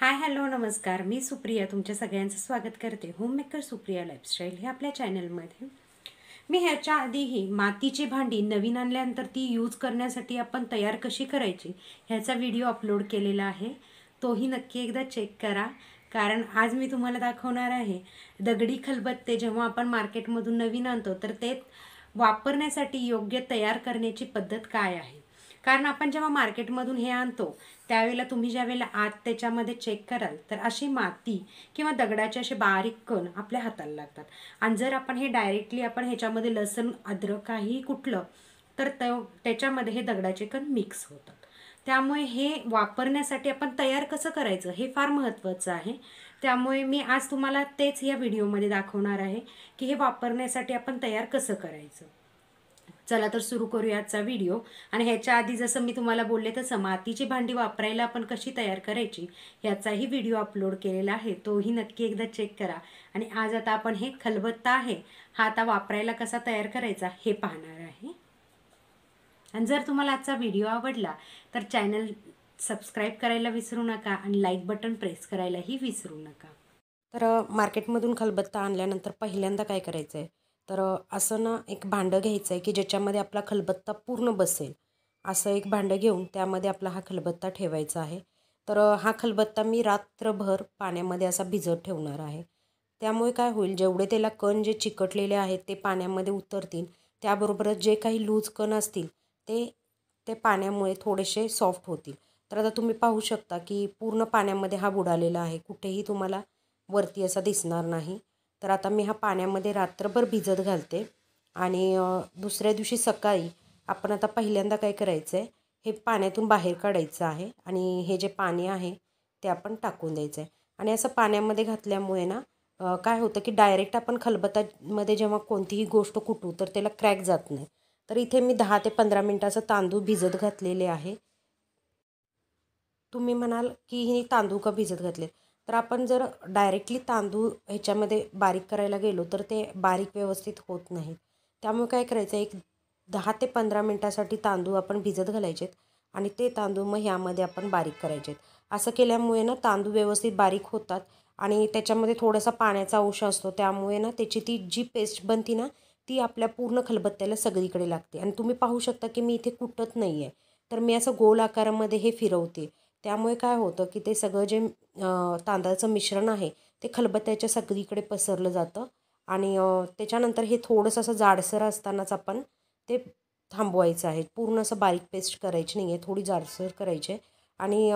hi hello नमस्कार मी सुप्रिया तुमच्या सगळ्यांचं स्वागत करते होममेकर सुप्रिया लाईफस्टाईल हे आपल्या चॅनलमध्ये मी ह्याच्या आधीही मातीची भांडी नवीन आणल्यानंतर ती यूज करण्यासाठी आपण तयार कशी करायची ह्याचा व्हिडिओ अपलोड केलेला आहे तोही नक्की एकदा चेक करा कारण आज मी तुम्हाला दाखवणार आहे दगडी खलबत्ते जेव्हा आपण मार्केटमधून नवीन आणतो तर ते वापरण्यासाठी योग्य तयार करण्याची पद्धत काय आहे कारण आपण जेव्हा मार्केटमधून हे आणतो त्यावेळेला तुम्ही ज्या वेळेला आत त्याच्यामध्ये चेक कराल तर अशी माती किंवा दगडाचे असे बारीक कण आपल्या हाताला लागतात आणि जर आपण हे डायरेक्टली आपण ह्याच्यामध्ये लसूण अद्रक काही कुठलं तर त्याच्यामध्ये हे दगडाचे कण मिक्स होतात त्यामुळे हे वापरण्यासाठी आपण तयार कसं करायचं हे फार महत्त्वाचं आहे त्यामुळे मी आज तुम्हाला तेच या व्हिडिओमध्ये दाखवणार आहे की हे वापरण्यासाठी आपण तयार कसं करायचं चला तर सुरू करूया आजचा व्हिडिओ आणि ह्याच्या आधी जसं मी तुम्हाला बोलले तसं मातीची भांडी वापरायला आपण कशी तयार करायची ह्याचाही व्हिडिओ अपलोड केलेला आहे तोही नक्की एकदा चेक करा आणि आज आता आपण हे खलबत्ता आहे हा आता वापरायला कसा तयार करायचा हे पाहणार आहे आणि जर तुम्हाला आजचा व्हिडिओ आवडला तर चॅनल सबस्क्राईब करायला विसरू नका आणि लाईक बटन प्रेस करायलाही विसरू नका तर मार्केटमधून खलबत्ता आणल्यानंतर पहिल्यांदा काय करायचं आहे तर असं ना एक भांडं घ्यायचं आहे की ज्याच्यामध्ये आपला खलबत्ता पूर्ण बसेल असं एक भांडं घेऊन त्यामध्ये आपला हा खलबत्ता ठेवायचा आहे तर हा खलबत्ता मी रात्रभर पाण्यामध्ये असा भिजत ठेवणार आहे त्यामुळे काय होईल जेवढे त्याला कण जे चिकटलेले आहेत ते पाण्यामध्ये उतरतील त्याबरोबरच जे काही लूज कण असतील ते ते पाण्यामुळे थोडेसे सॉफ्ट होतील तर आता तुम्ही पाहू शकता की पूर्ण पाण्यामध्ये हा बुडालेला आहे कुठेही तुम्हाला वरती असा दिसणार नाही तर आता मी हा पाण्यामध्ये रात्रभर भिजत घालते आणि दुसऱ्या दिवशी सकाळी आपण आता पहिल्यांदा काय करायचं आहे हे पाण्यातून बाहेर काढायचं आहे आणि हे जे पाणी आहे ते आपण टाकून द्यायचं आहे आणि असं पाण्यामध्ये घातल्यामुळे ना काय होतं की डायरेक्ट आपण खलबतामध्ये जेव्हा कोणतीही गोष्ट कुटू तर त्याला क्रॅक जात नाही तर इथे मी दहा ते पंधरा मिनटाचं तांदूळ भिजत घातलेले आहे तुम्ही म्हणाल की हे तांदूळ का भिजत घातले तर आपण जर डायरेक्टली तांदूळ ह्याच्यामध्ये बारीक करायला गेलो तर ते बारीक व्यवस्थित होत नाहीत त्यामुळे काय करायचं एक दहा ते पंधरा मिनटासाठी तांदूळ आपण भिजत घालायचेत आणि ते तांदूळ मग ह्यामध्ये आपण बारीक करायचे असं केल्यामुळे ना तांदूळ व्यवस्थित बारीक होतात आणि त्याच्यामध्ये थोडासा पाण्याचा अंश असतो त्यामुळे ना त्याची ती जी पेस्ट बनती ना ती आपल्या पूर्ण खलबत्त्याला सगळीकडे लागते आणि तुम्ही पाहू शकता की मी इथे कुटत नाही आहे तर मी असं गोल आकारामध्ये हे फिरवते त्यामुळे काय होतं की ते सगळं जे तांदळाचं मिश्रण आहे ते खलबत्त्याच्या सगळीकडे पसरलं जातं आणि त्याच्यानंतर हे थोडंसं असं जाडसर असतानाच आपण ते थांबवायचं आहे पूर्ण असं बारीक पेस्ट करायची नाही आहे थोडी जाडसर करायची आहे आणि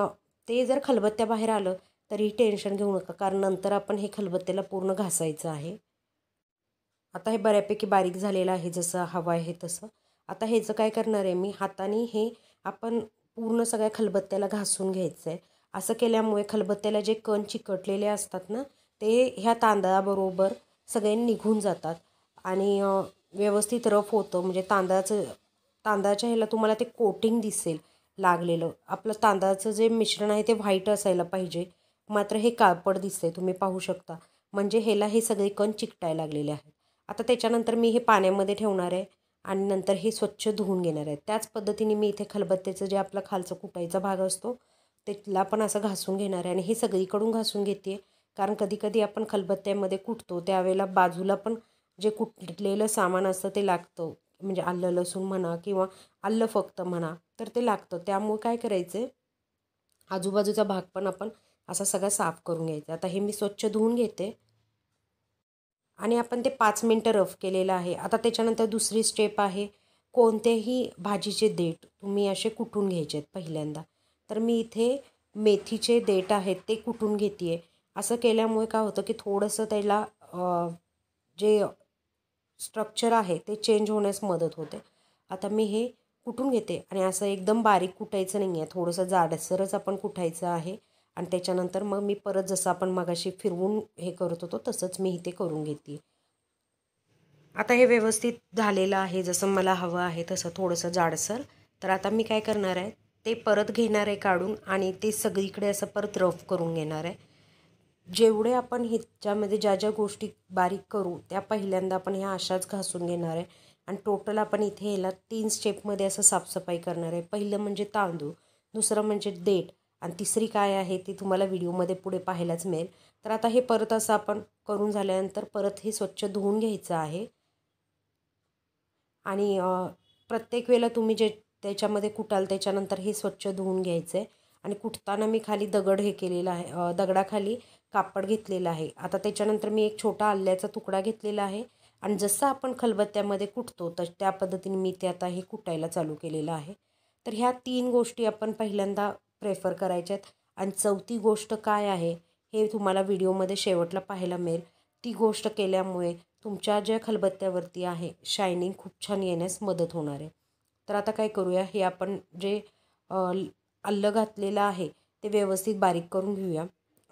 ते जर खलबत्त्याबाहेर आलं तरीही टेन्शन घेऊ नका कारण नंतर आपण हे खलबत्त्याला पूर्ण घासायचं आहे आता हे बऱ्यापैकी बारीक झालेलं आहे जसं हवं आहे तसं आता ह्याचं काय करणार आहे मी हाताने हे आपण पूर्ण सगळ्या खलबत्त्याला घासून घ्यायचं आहे असं केल्यामुळे खलबत्त्याला जे कण चिकटलेले असतात ना ते ह्या तांदळाबरोबर सगळे निघून जातात आणि व्यवस्थित रफ होतं म्हणजे तांदळाचं तांदळाच्या ह्याला तुम्हाला ते कोटिंग दिसेल लागलेलं आपलं तांदळाचं जे मिश्रण आहे ते व्हाईट असायला पाहिजे मात्र हे काळपड दिसते तुम्ही पाहू शकता म्हणजे ह्याला हे सगळे कण चिकटायला लागलेले आहेत आता त्याच्यानंतर मी हे पाण्यामध्ये ठेवणार आहे आणि नंतर हे स्वच्छ धुवून घेणार आहे त्याच पद्धतीने मी इथे खलबत्त्याचं जे आपला खालचा कुटायचा भाग असतो त्याला पण असं घासून घेणार आहे आणि हे सगळीकडून घासून घेते कारण कधीकधी आपण खलबत्त्यामध्ये कुटतो त्यावेळेला बाजूला पण जे कुटलेलं सामान असतं ते लागतं म्हणजे आलं लसूण म्हणा किंवा आलं फक्त म्हणा तर ते लागतं त्यामुळे काय करायचं आहे आजूबाजूचा भाग पण आपण असा सगळा साफ करून घ्यायचा आता हे मी स्वच्छ धुवून घेते आणि आपण ते पाच मिनटं रफ केलेलं आहे आता त्याच्यानंतर दुसरी स्टेप आहे कोणतेही भाजीचे देठ तुम्ही असे कुठून घ्यायचे आहेत पहिल्यांदा तर मी इथे मेथीचे देठ आहेत ते कुठून घेते आहे असं केल्यामुळे काय होतं की थोडंसं त्याला जे स्ट्रक्चर आहे ते चेंज होण्यास मदत होते आता मी हे कुठून घेते आणि असं एकदम बारीक कुटायचं नाही आहे थोडंसं जाडसरच आपण कुठायचं आहे आणि त्याच्यानंतर मग मी परत जसं आपण मगाशी फिरवून हे करत होतो तसंच मी इथे करून घेते आता हे व्यवस्थित झालेलं आहे जसं मला हवं आहे तसं थोडंसं जाडसर तर आता मी काय करणार आहे ते परत घेणार आहे काढून आणि ते सगळीकडे असं परत रफ करून घेणार आहे जेवढे आपण ह्याच्यामध्ये ज्या ज्या गोष्टी बारीक करू त्या पहिल्यांदा आपण ह्या अशाच घासून घेणार आहे आणि टोटल आपण इथे ह्याला तीन स्टेपमध्ये असं साफसफाई करणार आहे पहिलं म्हणजे तांदूळ दुसरं म्हणजे देठ आणि तिसरी काय आहे ती तुम्हाला व्हिडिओमध्ये पुढे पाहायलाच मिळेल तर आता हे परत असं आपण करून झाल्यानंतर परत हे स्वच्छ धुवून घ्यायचं आहे आणि प्रत्येक वेळेला तुम्ही जे त्याच्यामध्ये कुटाल त्याच्यानंतर हे स्वच्छ धुवून घ्यायचं आहे आणि कुटताना मी खाली दगड हे केलेलं आहे दगडाखाली कापड घेतलेलं आहे आता त्याच्यानंतर मी एक छोटा आल्याचा तुकडा घेतलेला आहे आणि जसं आपण खलबत्त्यामध्ये कुटतो तर त्या पद्धतीने मी ते आता हे कुटायला चालू केलेलं आहे तर ह्या तीन गोष्टी आपण पहिल्यांदा प्रेफर करायच्या आहेत आणि चौथी गोष्ट काय आहे हे तुम्हाला व्हिडिओमध्ये शेवटला पाहायला मिळेल ती गोष्ट केल्यामुळे तुमच्या ज्या खलबत्त्यावरती आहे शायनिंग खूप छान येण्यास मदत होणार आहे तर आता काय करूया हे आपण जे अल्ल घातलेलं आहे ते व्यवस्थित बारीक करून घेऊया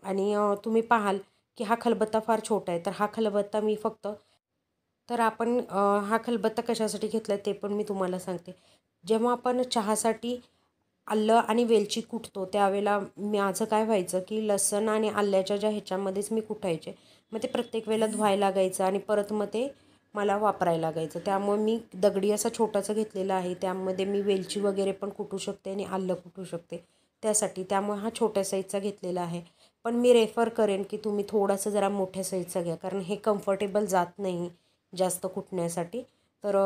आणि तुम्ही पाहाल की हा खलबत्ता फार छोटा आहे तर हा खलबत्ता मी फक्त तर आपण हा खलबत्ता कशासाठी घेतला ते पण मी तुम्हाला सांगते जेव्हा आपण चहासाठी आलं आणि वेलची कुटतो त्यावेळेला माझं काय व्हायचं की लसण आणि आल्याच्या ज्या ह्याच्यामध्येच मी कुठायचे मग ते प्रत्येक वेळेला धुवायला लागायचं आणि परत मग ते मला वापरायला लागायचं त्यामुळे मी दगडी असा छोटासा घेतलेला आहे त्यामध्ये मी वेलची वगैरे पण कुटू शकते आणि आलं कुटू शकते त्यासाठी त्यामुळे हा छोट्या साईजचा घेतलेला आहे पण मी रेफर करेन की तुम्ही थोडासा जरा मोठ्या साईजचा घ्या कारण हे कम्फर्टेबल जात नाही जास्त कुटण्यासाठी तर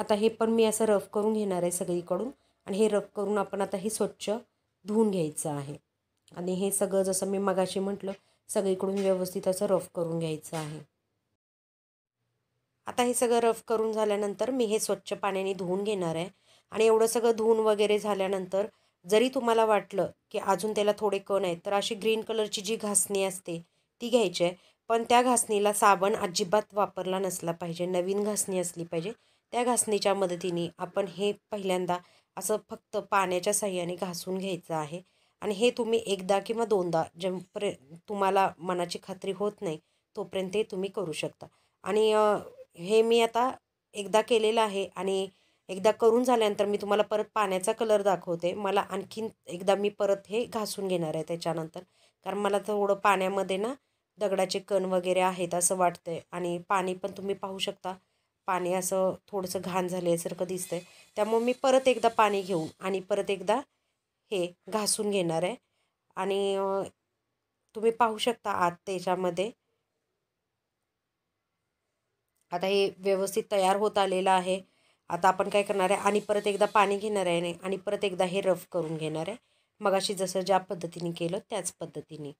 आता हे पण मी असं रफ करून घेणार आहे सगळीकडून आणि हे रब करून आपण आता हे स्वच्छ धुवून घ्यायचं आहे आणि हे सगळं जसं मी मगाशी म्हटलं सगळीकडून व्यवस्थित असं रफ करून घ्यायचं आहे आता हे सगळं रफ करून झाल्यानंतर मी हे स्वच्छ पाण्याने धुवून घेणार आहे आणि एवढं सगळं धुवून वगैरे झाल्यानंतर जरी तुम्हाला वाटलं की अजून त्याला थोडे कण आहेत तर अशी ग्रीन कलरची जी घासणी असते ती घ्यायची आहे पण त्या घासणीला साबण अजिबात वापरला नसला पाहिजे नवीन घासणी असली पाहिजे त्या घासणीच्या मदतीने आपण हे पहिल्यांदा असं फक्त पाण्याच्या साह्याने घासून घ्यायचं आहे आणि हे तुम्ही एकदा किंवा दोनदा जेपर्य तुम्हाला मनाची खात्री होत नाही तोपर्यंत तुम्ही करू शकता आणि हे मी आता एकदा केलेलं आहे आणि एकदा करून झाल्यानंतर मी तुम्हाला परत पाण्याचा कलर दाखवते मला आणखीन एकदा मी परत हे घासून घेणार आहे त्याच्यानंतर कारण मला थोडं पाण्यामध्ये ना दगडाचे कण वगैरे आहेत असं वाटतं आणि पाणी पण तुम्ही पाहू शकता पाणी असं थोडंसं घाण झाल्यासारखं दिसतं आहे त्यामुळे मी परत एकदा पाणी घेऊन आणि परत एकदा हे घासून घेणार आहे आणि तुम्ही पाहू शकता आत त्याच्यामध्ये आता हे व्यवस्थित तयार होत आलेलं आहे आता आपण काय करणार आहे आणि परत एकदा पाणी घेणार आहे आणि परत एकदा हे रफ करून घेणार आहे मगाशी जसं ज्या पद्धतीने केलं त्याच पद्धतीने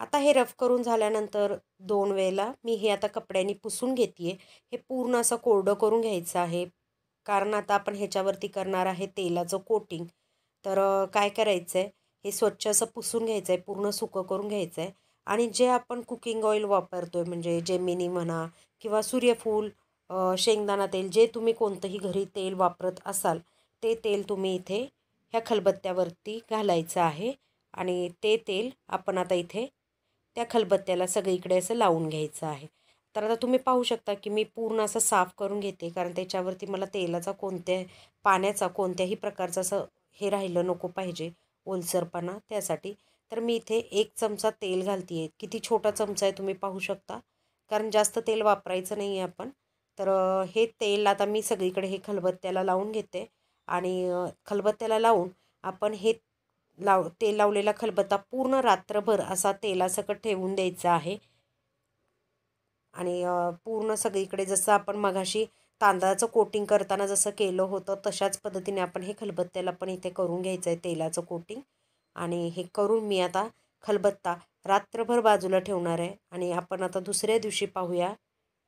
आता हे रफ करून झाल्यानंतर दोन वेळेला मी हे आता कपड्यांनी पुसून घेते हे पूर्ण असं कोरडं करून घ्यायचं आहे कारण आता आपण ह्याच्यावरती करणार आहे तेलाचं कोटिंग तर काय करायचं आहे हे स्वच्छ असं पुसून घ्यायचं आहे पूर्ण सुकं करून घ्यायचं आहे आणि जे आपण कुकिंग ऑइल वापरतो आहे म्हणजे जेमिनी म्हणा किंवा सूर्यफूल शेंगदाणा तेल जे तुम्ही कोणतंही घरी तेल वापरत असाल ते तेल तुम्ही इथे ह्या खलबत्त्यावरती घालायचं आहे आणि ते तेल आपण आता इथे त्या खलबत्त्याला सगळीकडे असं लावून घ्यायचं आहे तर आता तुम्ही पाहू शकता की मी पूर्ण असं साफ करून घेते कारण त्याच्यावरती मला तेलाचा कोणत्या पाण्याचा कोणत्याही प्रकारचं असं हे राहिलं नको पाहिजे ओलसरपणा त्यासाठी तर मी इथे एक चमचा तेल घालते आहे किती छोटा चमचा आहे तुम्ही पाहू शकता कारण जास्त तेल वापरायचं नाही आहे आपण तर हे तेल आता मी सगळीकडे हे खलबत्त्याला लावून घेते आणि खलबत्त्याला लावून आपण हे लाव तेल लावलेला खलबत्ता पूर्ण रात्रभर असा तेलासकट ठेवून द्यायचा आहे आणि पूर्ण सगळीकडे जसं आपण मघाशी तांदळाचं कोटिंग करताना जसं केलं होतं तशाच पद्धतीने आपण हे खलबत्त्याला पण इथे करून घ्यायचं आहे तेलाचं कोटिंग आणि हे करून मी आता खलबत्ता रात्रभर बाजूला ठेवणार आहे आणि आपण आता दुसऱ्या दिवशी पाहूया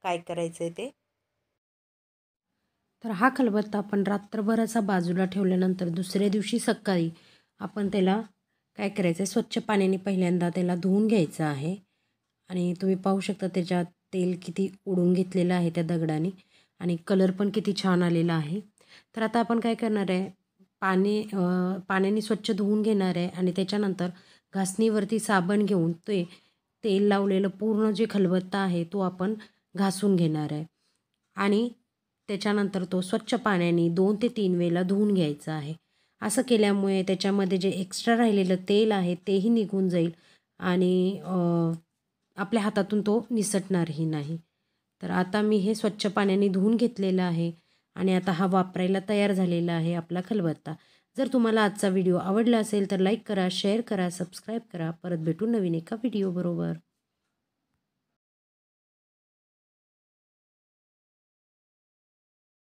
काय करायचं आहे ते तर हा खलबत्ता आपण रात्रभर असा बाजूला ठेवल्यानंतर दुसऱ्या दिवशी सकाळी आपण त्याला काय करायचं आहे स्वच्छ पाण्याने पहिल्यांदा त्याला धुवून घ्यायचं आहे आणि तुम्ही पाहू शकता त्याच्यात तेल किती उडून घेतलेलं आहे त्या दगडाने आणि कलर पण किती छान आलेला आहे तर आता आपण काय करणार आहे पाणी पाण्याने स्वच्छ धुवून घेणार आहे आणि त्याच्यानंतर घासणीवरती साबण घेऊन ते तेल लावलेलं पूर्ण जे खलबत्ता आहे तो आपण घासून घेणार आहे आणि त्याच्यानंतर तो स्वच्छ पाण्याने दोन ते तीन वेळेला धुवून घ्यायचा आहे असं केल्यामुळे त्याच्यामध्ये जे एक्स्ट्रा राहिलेलं तेल आहे तेही निघून जाईल आणि आपल्या हातातून तो निसटणारही नाही तर आता मी हे स्वच्छ पाण्याने धुवून घेतलेलं आहे आणि आता हा वापरायला तयार झालेला आहे आपला खलबत्ता जर तुम्हाला आजचा व्हिडिओ आवडला असेल तर लाईक करा शेअर करा सबस्क्राईब करा परत भेटू नवीन एका व्हिडिओबरोबर